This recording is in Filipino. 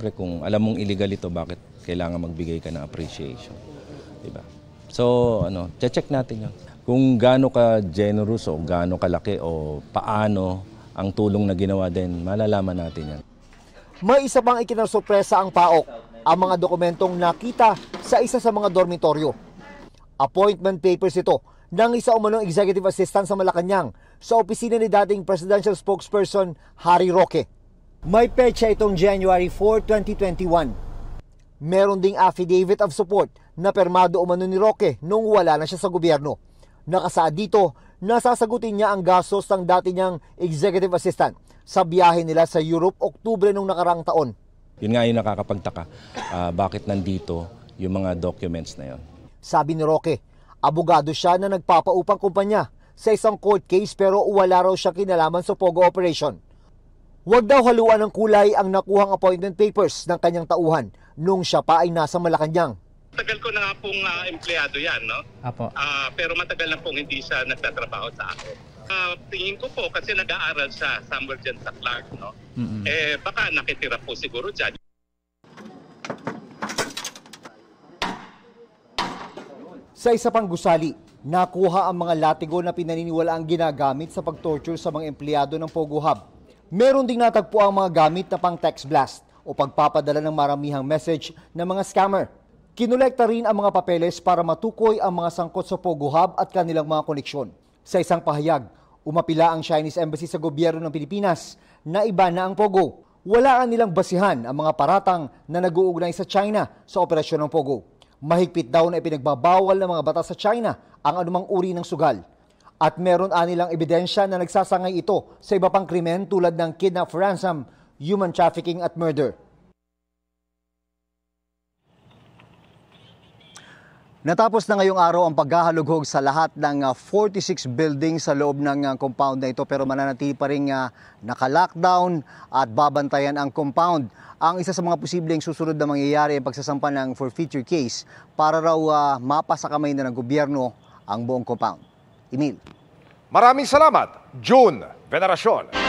Siyempre kung alam mong illegal ito, bakit kailangan magbigay ka ng appreciation? Diba? So, ano, check natin yun. Kung gaano ka generous o gaano kalaki o paano ang tulong na ginawa din, malalaman natin yan. May isa pang ikinasurpresa ang PAOK, ang mga dokumentong nakita sa isa sa mga dormitoryo. Appointment papers ito ng isa umanong executive assistant sa Malacanang sa opisina ni dating presidential spokesperson Harry Roque. May petsa itong January 4, 2021. Meron ding affidavit of support na permado umano ni Roque nung wala na siya sa gobyerno. Nakasaad dito, nasasagutin niya ang gastos ng dati niyang executive assistant sa biyahe nila sa Europe Oktubre nung nakarang taon. Yun nga yung nakakapagtaka, uh, bakit nandito yung mga documents na yon. Sabi ni Roque, abogado siya na nagpapaupang kumpanya sa isang court case pero wala raw siya kinalaman sa Pogo operation Huwag daw haluan ng kulay ang nakuhang appointment papers ng kanyang tauhan nung siya pa ay nasa Malacanang. Matagal ko na nga pong uh, empleyado yan, no? Apo. Uh, pero matagal na pong hindi siya nagtatrabaho sa akin. Uh, tingin ko po kasi nag-aaral siya somewhere dyan sa Clark, no? Mm-hmm. Eh, baka nakitira po siguro dyan. Sa isa pang gusali, nakuha ang mga latigo na pinaniniwala ang ginagamit sa pagtorture sa mga empleyado ng Pogo Hub Meron ding natagpo ang mga gamit na pang text blast o pagpapadala ng maramihang message ng mga scammer. Kinolekta rin ang mga papeles para matukoy ang mga sangkot sa Pogo Hub at kanilang mga koneksyon. Sa isang pahayag, umapila ang Chinese Embassy sa gobyerno ng Pilipinas na iba na ang Pogo. Walaan nilang basihan ang mga paratang na nag-uugnay sa China sa operasyon ng Pogo. Mahigpit daw na ipinagbabawal ng mga batas sa China ang anumang uri ng sugal. At meron anilang ebidensya na nagsasangay ito sa iba pang krimen tulad ng kidnap ransom, human trafficking at murder. Natapos na ngayong araw ang paghahalughog sa lahat ng 46 ah, building sa loob ng ah, compound na ito pero mananatili pa rin ah, naka-lockdown at babantayan ang compound. Ang isa sa mga posibleng susunod na mangyayari ay pagsasampa ng forfeiture case para raw uh, mapa kamay na ng gobyerno ang buong compound. Emil. Maraming salamat, June Veneracion.